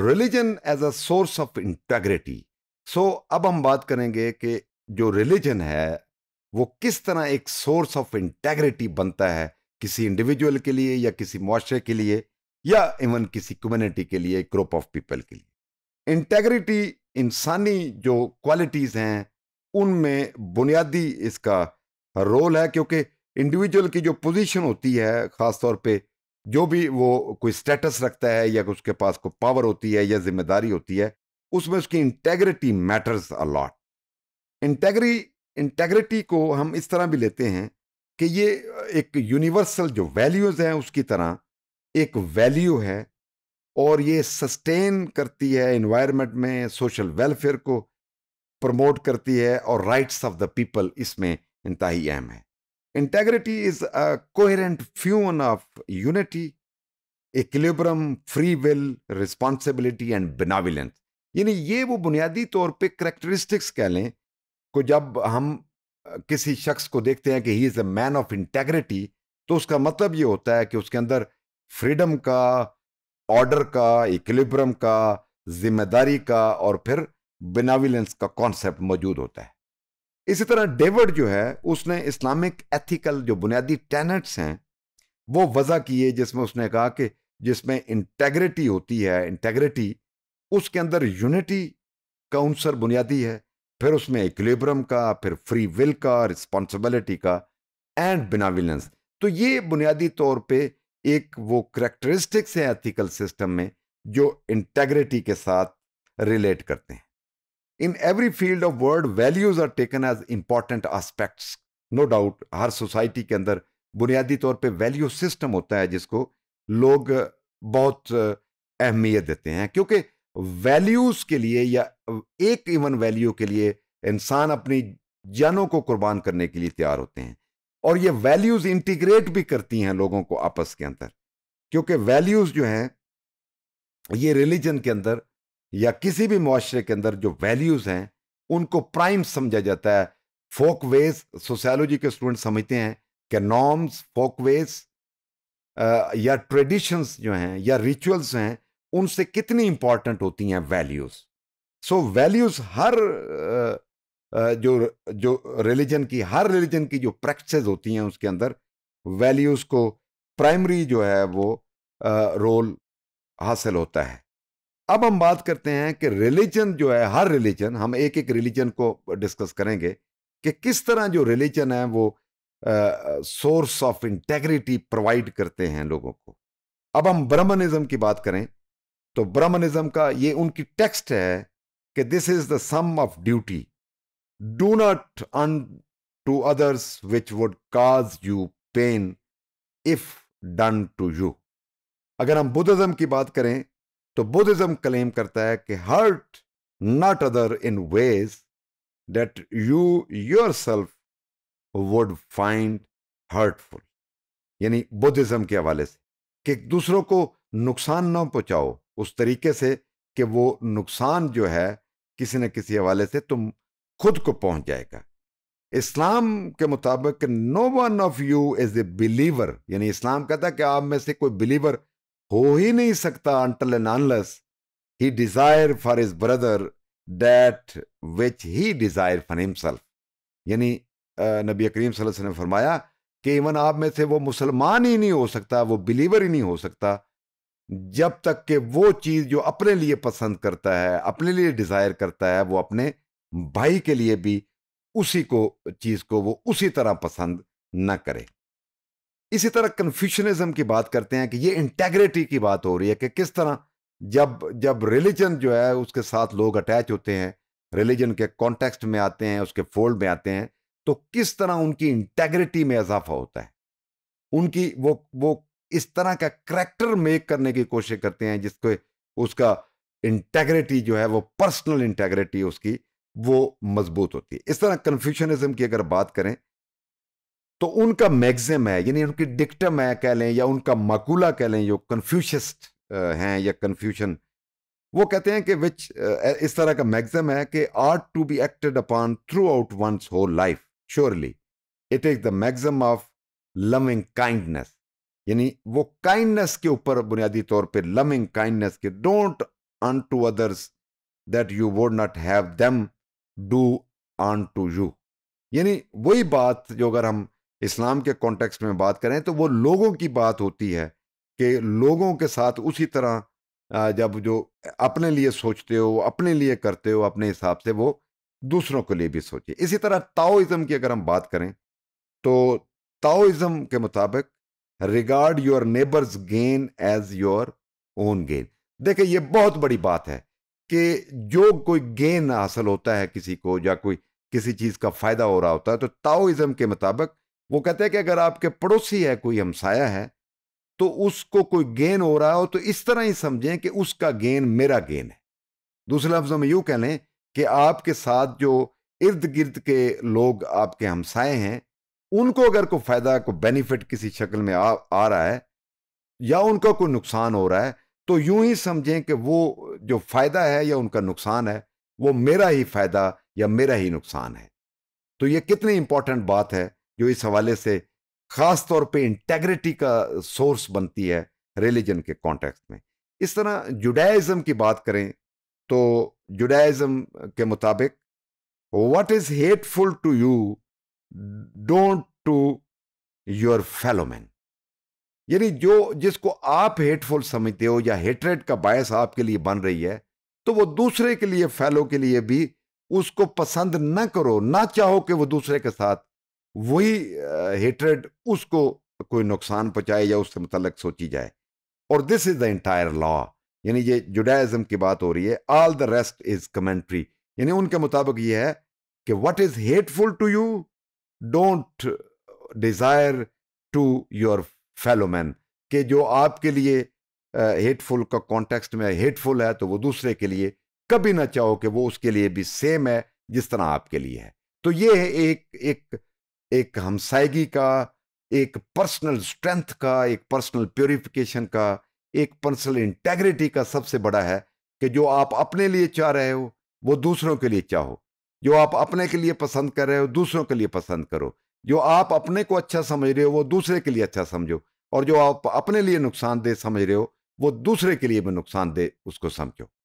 Religion as a source of integrity so अब हम बात करेंगे कि जो रिलीजन है वो किस तरह एक सोर्स ऑफ इंटेग्रिटी बनता है किसी इंडिविजुअल के लिए या किसी मुआरे के लिए या इवन किसी कम्युनिटी के लिए ग्रुप ऑफ पीपल के लिए इंटेग्रिटी इंसानी जो क्वालिटीज़ हैं उनमें बुनियादी इसका रोल है क्योंकि इंडिविजुअल की जो पोजीशन होती है खासतौर पे जो भी वो कोई स्टेटस रखता है या उसके पास कोई पावर होती है या जिम्मेदारी होती है उसमें उसकी integrity matters a lot integri integrity को हम इस तरह भी लेते हैं कि ये एक यूनिवर्सल जो वैल्यूज़ हैं उसकी तरह एक वैल्यू है और ये सस्टेन करती है इन्वायरमेंट में सोशल वेलफेयर को प्रमोट करती है और राइट्स ऑफ द पीपल इसमें इंतहाई अहम है Integrity is a coherent fusion of unity, equilibrium, free will, responsibility and benevolence. यानी ये वो बुनियादी तौर पे करेक्टरिस्टिक्स कह लें को जब हम किसी शख्स को देखते हैं कि he is a man of integrity तो उसका मतलब ये होता है कि उसके अंदर फ्रीडम का ऑर्डर का इक्लिब्रम का जिम्मेदारी का और फिर बिनाविलेंस का कॉन्सेप्ट मौजूद होता है इसी तरह डेविड जो है उसने इस्लामिक एथिकल जो बुनियादी टेनेट्स हैं वो वजह किए जिसमें उसने कहा कि जिसमें इंटेग्रिटी होती है इंटेग्रिटी उसके अंदर यूनिटी का उनसर बुनियादी है फिर उसमें इक्लेबरम का फिर फ्री विल का रिस्पॉन्सिबिलिटी का एंड बिनाविलेंस तो ये बुनियादी तौर पे एक वो करेक्टरिस्टिक्स हैं एथिकल सिस्टम में जो इंटेग्रिटी के साथ रिलेट करते हैं In every field of world, values are taken as important aspects. No no doubt हर सोसाइटी के अंदर बुनियादी तौर पे वैल्यू सिस्टम होता है जिसको लोग बहुत अहमियत देते हैं क्योंकि वैल्यूज के लिए या एक इवन वैल्यू के लिए इंसान अपनी जानों को कुर्बान करने के लिए तैयार होते हैं और ये वैल्यूज इंटीग्रेट भी करती हैं लोगों को आपस के अंदर क्योंकि वैल्यूज जो हैं ये रिलीजन के अंदर या किसी भी मुआरे के अंदर जो वैल्यूज़ हैं उनको प्राइम समझा जाता है फोक वेज सोशलॉजी के स्टूडेंट समझते हैं कि नॉर्म्स फोक वेज या ट्रेडिशंस जो हैं या रिचुअल्स हैं उनसे कितनी इंपॉर्टेंट होती हैं वैल्यूज़ सो वैल्यूज़ हर जो जो रिलीजन की हर रिलीजन की जो प्रैक्टिस होती हैं उसके अंदर वैल्यूज़ को प्राइमरी जो है वो रोल हासिल होता है अब हम बात करते हैं कि रिलीजन जो है हर रिलीजन हम एक एक रिलीजन को डिस्कस करेंगे कि किस तरह जो रिलीजन है वो सोर्स ऑफ इंटेग्रिटी प्रोवाइड करते हैं लोगों को अब हम ब्राह्मणिज्म की बात करें तो ब्राह्मणिज्म का ये उनकी टेक्स्ट है कि this is the sum of duty do not unto others which would cause you pain if done to you अगर हम बुद्धिज्म की बात करें तो बुद्धिज्म क्लेम करता है कि hurt not other in ways that you yourself would find hurtful यानी बुद्धिज्म के हवाले से कि दूसरों को नुकसान ना पहुंचाओ उस तरीके से कि वो नुकसान जो है किसी न किसी हवाले से तुम खुद को पहुंच जाएगा इस्लाम के मुताबिक no one of you is a believer यानी इस्लाम कहता है कि आप में से कोई बिलीवर हो ही नहीं सकता until and unless he desire for his brother that which he desire for himself यानी नबी करीम वसल्लम ने फरमाया कि इवन आप में से वो मुसलमान ही नहीं हो सकता वो बिलीवर ही नहीं हो सकता जब तक कि वो चीज़ जो अपने लिए पसंद करता है अपने लिए डिज़ायर करता है वो अपने भाई के लिए भी उसी को चीज़ को वो उसी तरह पसंद न करे इसी तरह कन्फ्यूशनिज्म की बात करते हैं कि ये इंटेग्रिटी की बात हो रही है कि किस तरह जब जब रिलीजन जो है उसके साथ लोग अटैच होते हैं रिलीजन के कॉन्टेक्स्ट में आते हैं उसके फोल्ड में आते हैं तो किस तरह उनकी इंटेग्रिटी में इजाफा होता है उनकी वो वो इस तरह का करेक्टर मेक करने की कोशिश करते हैं जिसको उसका इंटेग्रिटी जो है वो पर्सनल इंटेग्रिटी उसकी वो मजबूत होती है इस तरह कन्फ्यूशनिज्म की अगर बात करें तो उनका मैगजिम है यानी उनकी डिक्टम है कह लें या उनका मकूला कह लें जो कन्फ्यूशस्ट हैं या कन्फ्यूशन वो कहते हैं कि विच इस तरह का मैगजिम है कि ought to be acted upon through one's whole life surely it is the maxim of loving kindness यानी वो काइंडनेस के ऊपर बुनियादी तौर पे लविंग काइंडनेस के don't unto others that you would not have them do unto you यानी वही बात जो अगर हम इस्लाम के कॉन्टेक्स्ट में बात करें तो वो लोगों की बात होती है कि लोगों के साथ उसी तरह जब जो अपने लिए सोचते हो अपने लिए करते हो अपने हिसाब से वो दूसरों के लिए भी सोचे इसी तरह ताओइज़म की अगर हम बात करें तो ताओइज़म के मुताबिक regard your neighbours gain as your own gain देखे ये बहुत बड़ी बात है कि जो कोई गेन हासिल होता है किसी को या कोई किसी चीज़ का फ़ायदा हो रहा होता है तो ताओइज़म के मुताबिक वो कहते हैं कि अगर आपके पड़ोसी है कोई हमसाया है तो उसको कोई गेन हो रहा हो तो इस तरह ही समझें कि उसका गेन मेरा गेन है दूसरे लफ्जों में यूं कह लें कि आपके साथ जो इर्द गिर्द के लोग आपके हमसाए हैं उनको अगर कोई फ़ायदा कोई बेनिफिट किसी शक्ल में आ, आ रहा है या उनका कोई नुकसान हो रहा है तो यूं ही समझें कि वो जो फ़ायदा है या उनका नुकसान है वो मेरा ही फ़ायदा या मेरा ही नुकसान है तो ये कितनी इंपॉर्टेंट बात है जो इस हवाले से ख़ास तौर पे इंटेग्रिटी का सोर्स बनती है रिलीजन के कॉन्टेक्स्ट में इस तरह जुडाइज़म की बात करें तो जुडाइज़म के मुताबिक what is hateful to you don't to your fellow man यानी जो जिसको आप हेटफुल समझते हो या हेटरेट का बायस आपके लिए बन रही है तो वो दूसरे के लिए फैलो के लिए भी उसको पसंद ना करो ना चाहो कि वो दूसरे के साथ वही हेटरेड उसको कोई नुकसान पहुंचाए या उससे मतलब सोची जाए और this is the entire law यानी ये जुडाइज़म की बात हो रही है all the rest is commentary यानी उनके मुताबिक ये है कि what is hateful to you don't desire to your fellow man कि जो आपके लिए हेटफुल का कॉन्टेक्स्ट में हेटफुल है तो वो दूसरे के लिए कभी ना चाहो कि वो उसके लिए भी सेम है जिस तरह आपके लिए है तो ये है एक एक एक हमसायगी का एक पर्सनल स्ट्रेंथ का एक पर्सनल प्योरिफिकेशन का एक पर्सनल इंटेग्रिटी का सबसे बड़ा है कि जो आप अपने लिए चाह रहे हो वो दूसरों के लिए चाहो जो आप अपने के लिए पसंद कर रहे हो दूसरों के लिए पसंद करो जो आप अपने को अच्छा समझ रहे हो वो दूसरे के लिए अच्छा समझो और जो आप अपने लिए नुकसानदेह समझ रहे हो वो दूसरे के लिए भी नुकसानदेह उसको समझो